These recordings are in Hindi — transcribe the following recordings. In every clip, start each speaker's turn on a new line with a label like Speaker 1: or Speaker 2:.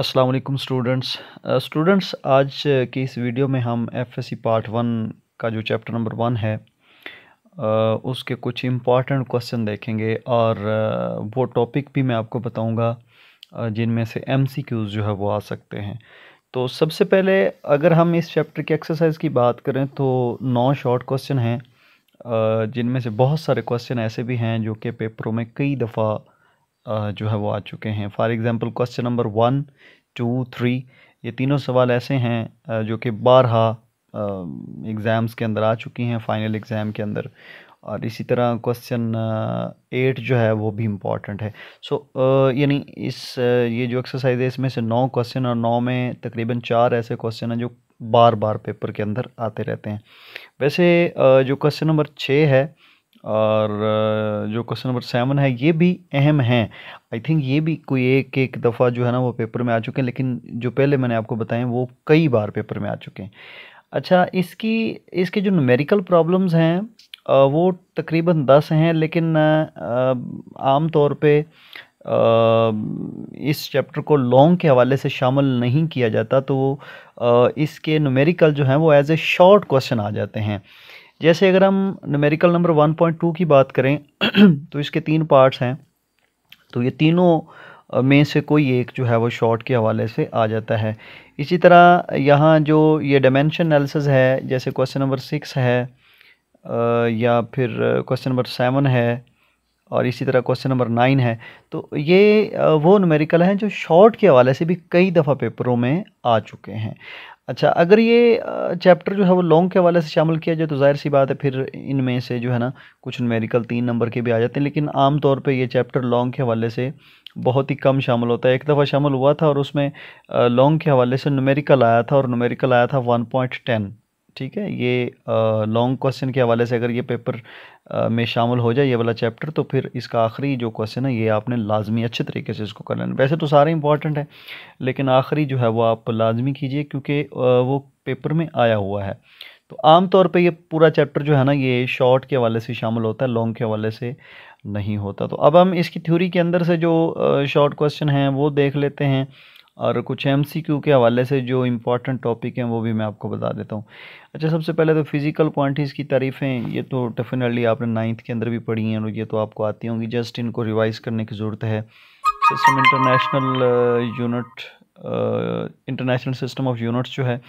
Speaker 1: असलकम स्टूडेंट्स स्टूडेंट्स आज uh, की इस वीडियो में हम एफएससी पार्ट वन का जो चैप्टर नंबर वन है uh, उसके कुछ इम्पॉर्टेंट क्वेश्चन देखेंगे और uh, वो टॉपिक भी मैं आपको बताऊंगा uh, जिनमें से एमसीक्यूज़ जो है वो आ सकते हैं तो सबसे पहले अगर हम इस चैप्टर की एक्सरसाइज की बात करें तो नौ शॉर्ट क्वेश्चन हैं uh, जिनमें से बहुत सारे क्वेश्चन ऐसे भी हैं जो कि पेपरों में कई दफ़ा जो है वो आ चुके हैं for example question number one two three ये तीनों सवाल ऐसे हैं जो कि बारहा एग्ज़ाम्स के अंदर आ चुकी हैं फ़ाइनल एग्ज़ाम के अंदर और इसी तरह क्वेश्चन एट जो है वो भी इम्पॉर्टेंट है सो so, यानी इस ये जो एक्सरसाइज है इसमें से नौ क्वेश्चन और नौ में तकरीबन चार ऐसे क्वेश्चन हैं जो बार बार पेपर के अंदर आते रहते हैं वैसे जो क्वेश्चन नंबर छः है और जो क्वेश्चन नंबर सेवन है ये भी अहम है आई थिंक ये भी कोई एक एक दफ़ा जो है ना वो पेपर में आ चुके हैं लेकिन जो पहले मैंने आपको बताए वो कई बार पेपर में आ चुके हैं अच्छा इसकी इसके जो न्यूमेरिकल प्रॉब्लम्स हैं वो तकरीबन दस हैं लेकिन आम तौर पे इस चैप्टर को लॉन्ग के हवाले से शामिल नहीं किया जाता तो इसके न्यूमेरिकल जो हैं वो एज ए शॉर्ट क्वेश्चन आ जाते हैं जैसे अगर हम नमेरिकल नंबर 1.2 की बात करें तो इसके तीन पार्ट्स हैं तो ये तीनों में से कोई एक जो है वो शॉर्ट के हवाले से आ जाता है इसी तरह यहाँ जो ये डायमेंशन एनालिसिस है जैसे क्वेश्चन नंबर सिक्स है या फिर क्वेश्चन नंबर सेवन है और इसी तरह क्वेश्चन नंबर नाइन है तो ये वो नमेरिकल हैं जो शॉर्ट के हवाले से भी कई दफ़ा पेपरों में आ चुके हैं अच्छा अगर ये चैप्टर जो है वो लॉन्ग के हवाले से शामिल किया जाए तो जाहिर सी बात है फिर इनमें से जो है ना कुछ न्यूमेरिकल तीन नंबर के भी आ जाते हैं लेकिन आम तौर पे ये चैप्टर लॉन्ग के हवाले से बहुत ही कम शामिल होता है एक दफ़ा शामिल हुआ था और उसमें लॉन्ग के हवाले से न्यूमेरिकल आया था और न्यूमेरिकल आया था वन पॉइंट टेन ठीक है ये लॉन्ग क्वेश्चन के हवाले से अगर ये पेपर में शामिल हो जाए ये वाला चैप्टर तो फिर इसका आखिरी जो क्वेश्चन है ये आपने लाजमी अच्छे तरीके से इसको करना है वैसे तो सारे इंपॉर्टेंट हैं लेकिन आखिरी जो है वो आप लाजमी कीजिए क्योंकि वो पेपर में आया हुआ है तो आम तौर पे ये पूरा चैप्टर जो है ना ये शॉर्ट के हवाले से शामिल होता है लॉन्ग के हवाले से नहीं होता तो अब हम इसकी थ्योरी के अंदर से जो शॉर्ट क्वेश्चन हैं वो देख लेते हैं और कुछ एमसीक्यू के हवाले से जो इम्पोर्टेंट टॉपिक हैं वो भी मैं आपको बता देता हूँ अच्छा सबसे पहले तो फिज़िकल क्वान्टिटीज़ की तारीफ़ें ये तो डेफिनेटली आपने नाइन्थ के अंदर भी पढ़ी हैं और ये तो आपको आती होंगी जस्ट इनको रिवाइज करने की ज़रूरत है system international unit international system of units जो है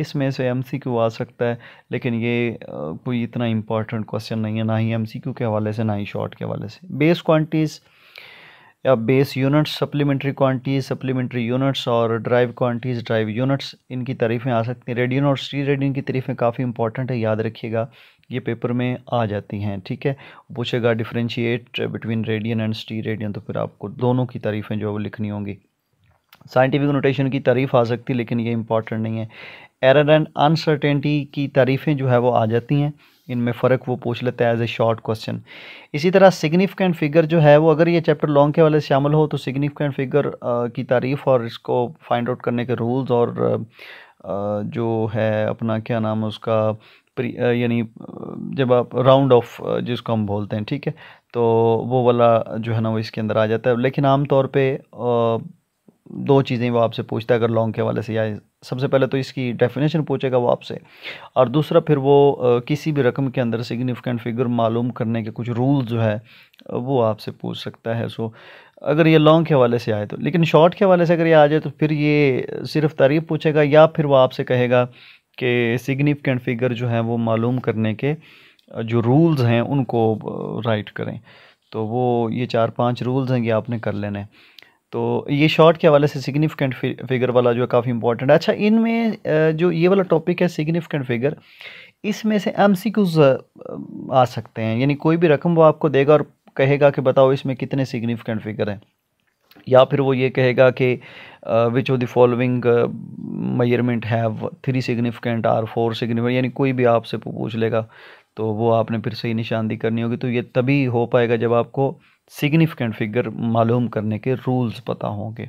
Speaker 1: इसमें से एम सी क्यू आ सकता है लेकिन ये uh, कोई इतना इम्पॉर्टेंट क्वेश्चन नहीं है ना ही एम सी क्यू के हवाले से ना ही शॉर्ट के हवाले से बेस क्वान्टिटीज़ या base units supplementary quantities supplementary units और ड्राइव क्वांटिटीज़ ड्राइव यूनिट्स इनकी तारीफ़ें आ सकती हैं रेडियन और स्टी रेडियन की तारीफ़ें काफ़ी इंपॉर्टेंट है याद रखिएगा ये पेपर में आ जाती हैं ठीक है पूछेगा differentiate between radian and steradian तो फिर आपको दोनों की तारीफ़ें जो है वो लिखनी होंगी साइंटिफिक नोटेशन की तारीफ़ आ सकती है लेकिन ये इंपॉर्टेंट नहीं है एरर एंड अनसर्टेनटी की तारीफ़ें जो है वो आ जाती हैं इनमें फ़र्क वो पूछ लेता है एज ए शॉर्ट क्वेश्चन इसी तरह सिग्निफिकेंट फिगर जो है वो अगर ये चैप्टर लॉन्ग के वाले शामिल हो तो सिग्निफिकेंट फिगर की तारीफ़ और इसको फाइंड आउट करने के रूल्स और जो है अपना क्या नाम है उसका यानी जब आप राउंड ऑफ जिसको हम बोलते हैं ठीक है तो वो वाला जो है ना वो इसके अंदर आ जाता है लेकिन आमतौर पर दो चीज़ें वो आपसे पूछता है अगर लॉन्ग के हवाले से या सबसे पहले तो इसकी डेफिनेशन पूछेगा वो आपसे और दूसरा फिर वो किसी भी रकम के अंदर सिग्निफिकेंट फिगर मालूम करने के कुछ रूल जो है वो आपसे पूछ सकता है सो अगर ये लॉन्ग के हवाले से आए तो लेकिन शॉर्ट के हवाले से अगर ये आ जाए तो फिर ये सिर्फ तारीफ पूछेगा या फिर वो आपसे कहेगा कि सिग्निफिकेंट फिगर जो हैं वो मालूम करने के जो रूल्स हैं उनको राइट करें तो वो ये चार पांच रूल्स हैं कि आपने कर लेने तो ये शॉर्ट के हवाले से सिग्निफिकेंट फिगर वाला जो है काफ़ी इंपॉर्टेंट है अच्छा इनमें जो ये वाला टॉपिक है सिग्निफिकेंट फिगर इसमें से एम आ सकते हैं यानी कोई भी रकम वो आपको देगा और कहेगा कि बताओ इसमें कितने सिग्निफिकेंट फिगर हैं या फिर वो ये कहेगा कि which of the following measurement have three significant or four significant यानी कोई भी आपसे पूछ लेगा तो वो आपने फिर से ही निशानदी करनी होगी तो ये तभी हो पाएगा जब आपको सिग्निफिकेंट फिगर मालूम करने के रूल्स पता होंगे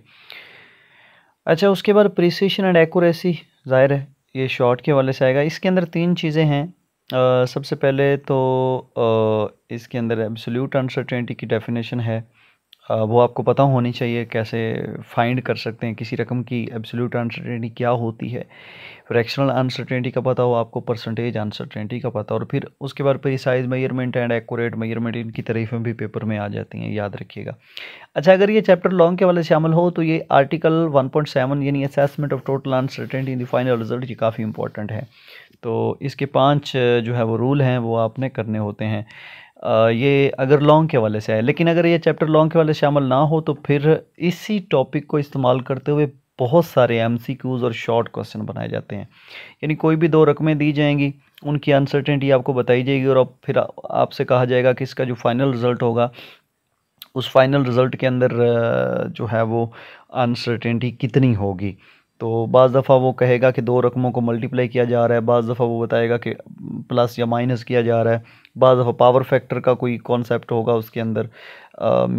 Speaker 1: अच्छा उसके बाद प्रिसिशन एंड एक्यूरेसी ज़ाहिर है ये शॉर्ट के वाले से आएगा इसके अंदर तीन चीज़ें हैं सबसे पहले तो आ, इसके अंदर एब्सोल्यूट अनसर्टेनिटी की डेफिनेशन है वो आपको पता होनी चाहिए कैसे फाइंड कर सकते हैं किसी रकम की एब्सोल्यूट अनसर्टेनिटी क्या होती है फ्रैक्शनल अनसर्टेनिटी का पता हो आपको परसेंटेज अनसर्टेनिटी का पता और फिर उसके बाद फिर size measurement and accurate measurement इनकी में भी पेपर में आ जाती हैं याद रखिएगा अच्छा अगर ये चैप्टर लॉन्ग के वाले शामिल हो तो ये आर्टिकल वन यानी assessment of total uncertainty in the final result ये काफ़ी इंपॉर्टेंट है तो इसके पांच जो है वो रूल हैं वो आपने करने होते हैं ये अगर लॉन्ग के वाले से आए लेकिन अगर ये चैप्टर लॉन्ग के वाले शामिल ना हो तो फिर इसी टॉपिक को इस्तेमाल करते हुए बहुत सारे एम और शॉर्ट क्वेश्चन बनाए जाते हैं यानी कोई भी दो रकमें दी जाएंगी उनकी अनसर्टेंटी आपको बताई जाएगी और फिर आपसे कहा जाएगा कि इसका जो फाइनल रिज़ल्ट होगा उस फाइनल रिज़ल्ट के अंदर जो है वो अनसर्टेंटी कितनी होगी तो बज़ दफ़ा वो कहेगा कि दो रकमों को मल्टीप्लाई किया जा रहा है बज़ दफ़ा वो बताएगा कि प्लस या माइनस किया जा रहा है बज़ दफ़ा पावर फैक्टर का कोई कॉन्सेप्ट होगा उसके अंदर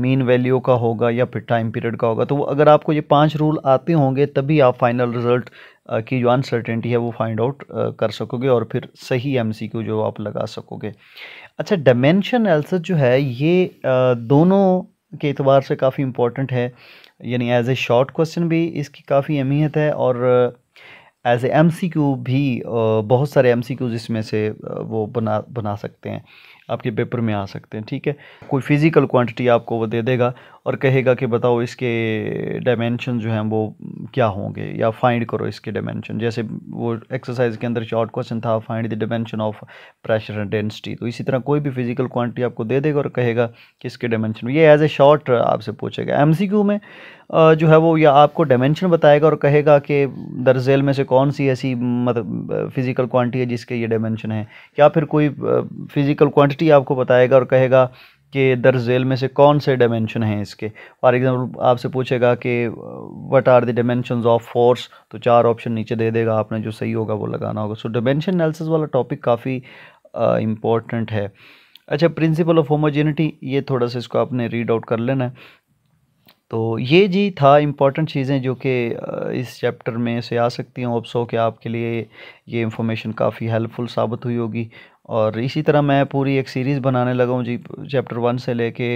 Speaker 1: मीन वैल्यू का होगा या फिर टाइम पीरियड का होगा तो अगर आपको ये पांच रूल आते होंगे तभी आप फाइनल रिज़ल्ट की जो अनसर्टेंटी है वो फाइंड आउट कर सकोगे और फिर सही एम सी जो आप लगा सकोगे अच्छा डायमेंशन एल्स जो है ये दोनों के अतबार से काफ़ी इम्पोर्टेंट है यानी एज ए शॉर्ट क्वेश्चन भी इसकी काफ़ी अहमियत है और as a M C Q भी बहुत सारे एम सी क्यू इसमें से वो बना बना सकते हैं आपके पेपर में आ सकते हैं ठीक है कोई फिज़िकल क्वांटिटी आपको वो दे देगा और कहेगा कि बताओ इसके डायमेंशन जो हैं वो क्या होंगे या फाइंड करो इसके डायमेंशन जैसे वो एक्सरसाइज के अंदर शॉर्ट क्वेश्चन था find the dimension of pressure and density तो इसी तरह कोई भी फिज़िकल क्वांटिटी आपको दे देगा और कहेगा कि इसके डायमेंशन ये एज ए शॉर्ट आपसे पूछेगा एम में जो है वो या आपको डायमेंशन बताएगा और कहेगा कि दर्जेल में से कौन सी ऐसी मतलब फिज़िकल क्वांटिटी है जिसके ये डायमेंशन है या फिर कोई फिज़िकल क्वांटिटी आपको बताएगा और कहेगा कि दर झेल में से कौन से डायमेंशन हैं इसके फॉर एग्ज़ाम्पल आपसे पूछेगा कि what are the dimension of force तो चार ऑप्शन नीचे दे देगा आपने जो सही होगा वो लगाना होगा सो डायमेंशन एनालिसिस वाला टॉपिक काफ़ी इंपॉर्टेंट है अच्छा प्रिंसिपल ऑफ होमोजेनिटी ये थोड़ा सा इसको आपने रीड आउट कर लेना है तो ये जी था इम्पॉर्टेंट चीज़ें जो कि इस चैप्टर में से आ सकती हैं होप्स सो कि आपके लिए ये इन्फॉर्मेशन काफ़ी हेल्पफुल साबित हुई होगी और इसी तरह मैं पूरी एक सीरीज़ बनाने लगा हूँ जी चैप्टर वन से लेके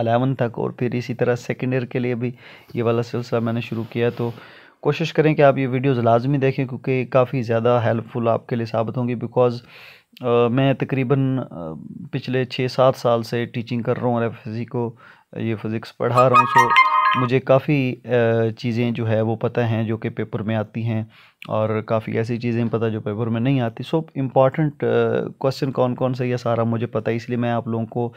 Speaker 1: अलेवन तक और फिर इसी तरह सेकेंड ईयर के लिए भी ये वाला सिलसिला मैंने शुरू किया तो कोशिश करें कि आप ये वीडियोज़ लाजमी देखें क्योंकि काफ़ी ज़्यादा हेल्पफुल आपके लिए साबित होंगी बिकॉज़ मैं तकरीबन पिछले छः सात साल से टीचिंग कर रहा हूँ और एफ को ये फ़िज़िक्स पढ़ा रहा हूँ सो मुझे काफ़ी चीज़ें जो है वो पता हैं जो कि पेपर में आती हैं और काफ़ी ऐसी चीज़ें पता जो पेपर में नहीं आती सो इम्पॉर्टेंट क्वेश्चन कौन कौन सा यह सारा मुझे पता है इसलिए मैं आप लोगों को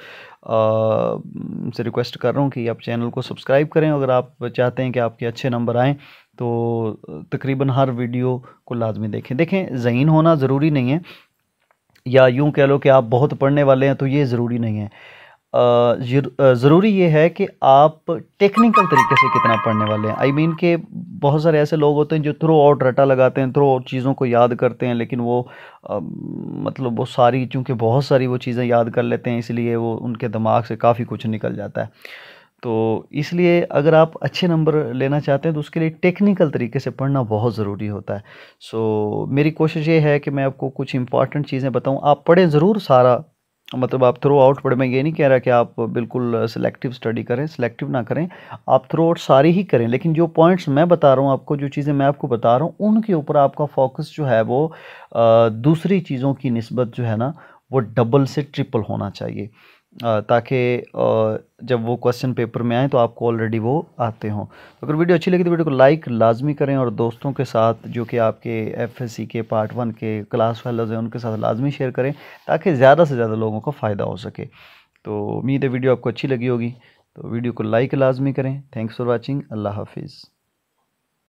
Speaker 1: से रिक्वेस्ट कर रहा हूँ कि आप चैनल को सब्सक्राइब करें अगर आप चाहते हैं कि आपके अच्छे नंबर आएँ तो तकरीबन हर वीडियो को लाजमी देखें देखें जहीन होना ज़रूरी नहीं है या यूँ कह लो कि आप बहुत पढ़ने वाले हैं तो ये ज़रूरी नहीं है ज़रूरी ये है कि आप टेक्निकल तरीके से कितना पढ़ने वाले हैं आई मीन के बहुत सारे ऐसे लोग होते हैं जो थ्रो आउट रटा लगाते हैं थ्रो आउट चीज़ों को याद करते हैं लेकिन वो आ, मतलब वो सारी चूँकि बहुत सारी वो चीज़ें याद कर लेते हैं इसलिए वो उनके दिमाग से काफ़ी कुछ निकल जाता है तो इसलिए अगर आप अच्छे नंबर लेना चाहते हैं तो उसके लिए टेक्निकल तरीके से पढ़ना बहुत ज़रूरी होता है सो so, मेरी कोशिश ये है कि मैं आपको कुछ इंपॉर्टेंट चीज़ें बताऊं आप पढ़ें ज़रूर सारा मतलब आप थ्रो आउट पर मैं ये नहीं कह रहा कि आप बिल्कुल सिलेक्टिव स्टडी करें सिलेक्टिव ना करें आप थ्रो आउट सारी ही करें लेकिन जो पॉइंट्स मैं बता रहा हूँ आपको जो चीज़ें मैं आपको बता रहा हूँ उनके ऊपर आपका फोकस जो है वो दूसरी चीज़ों की नस्बत जो है ना वो डबल से ट्रिपल होना चाहिए ताकि जब वो क्वेश्चन पेपर में आए तो आपको ऑलरेडी वो आते हों तो अगर वीडियो अच्छी लगी तो वीडियो को लाइक लाजमी करें और दोस्तों के साथ जो कि आपके एफएससी के पार्ट वन के क्लास फैलर्स हैं उनके साथ लाजमी शेयर करें ताकि ज़्यादा से ज़्यादा लोगों को फ़ायदा हो सके तो उम्मीद है वीडियो आपको अच्छी लगी होगी तो वीडियो को लाइक लाजमी करें थैंक्स फॉर वॉचिंग अल्लाह हाफिज़